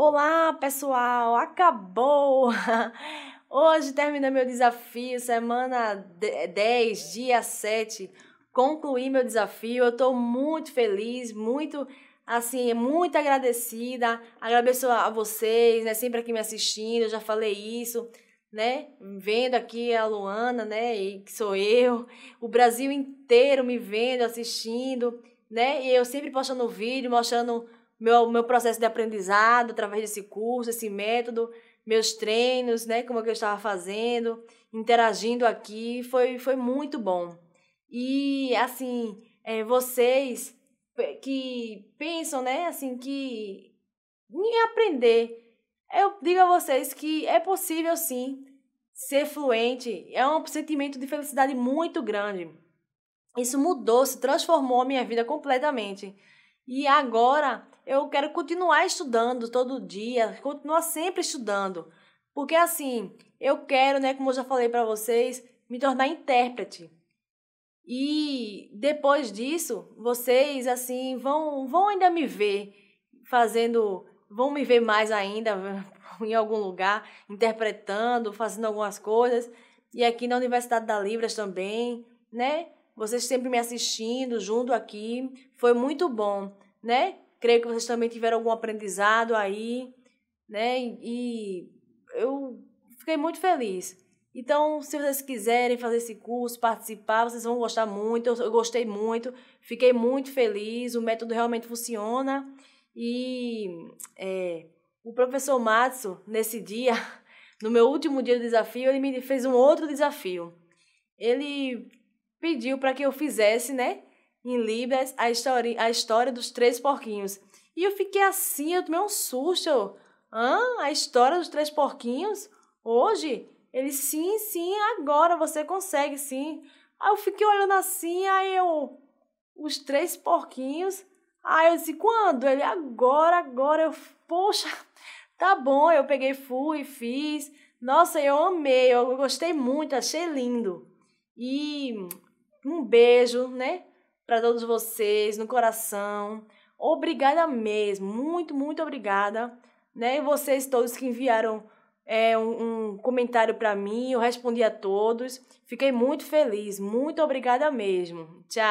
Olá, pessoal! Acabou! Hoje termina meu desafio, semana 10, dia 7. Concluí meu desafio. Eu estou muito feliz, muito assim, muito agradecida. Agradeço a vocês, né, sempre aqui me assistindo. Eu já falei isso, né? Vendo aqui a Luana, né, e que sou eu, o Brasil inteiro me vendo, assistindo, né? E eu sempre postando vídeo, mostrando meu, meu processo de aprendizado através desse curso, esse método, meus treinos, né, como é que eu estava fazendo, interagindo aqui, foi, foi muito bom. E, assim, é, vocês que pensam, né, assim, que em aprender, eu digo a vocês que é possível, sim, ser fluente. É um sentimento de felicidade muito grande. Isso mudou, se transformou a minha vida completamente. E agora eu quero continuar estudando todo dia, continuar sempre estudando. Porque assim, eu quero, né, como eu já falei para vocês, me tornar intérprete. E depois disso, vocês assim vão vão ainda me ver fazendo, vão me ver mais ainda em algum lugar interpretando, fazendo algumas coisas. E aqui na Universidade da Libras também, né? vocês sempre me assistindo junto aqui. Foi muito bom, né? Creio que vocês também tiveram algum aprendizado aí, né? E, eu fiquei muito feliz. Então, se vocês quiserem fazer esse curso, participar, vocês vão gostar muito. Eu, gostei muito, fiquei muito feliz. O método realmente funciona. E é, o professor Matsu, nesse dia, no meu último dia do desafio, ele me fez um outro desafio. Ele pediu para que eu fizesse, né, em Libras, a história, a história dos três porquinhos. E eu fiquei assim, eu tomei um susto. Eu, Hã? A história dos três porquinhos? Hoje? Ele, sim, sim, agora você consegue, sim. Aí eu fiquei olhando assim, aí eu. Os três porquinhos. Aí eu disse, quando? Ele, agora, agora. Eu, poxa, tá bom. Eu peguei, fui, fiz. Nossa, eu amei, eu gostei muito, achei lindo. E um beijo, né? Para todos vocês, no coração. Obrigada mesmo, muito, muito obrigada. Né? E vocês todos que enviaram é, um, um comentário para mim, eu respondi a todos. Fiquei muito feliz, muito obrigada mesmo. Tchau.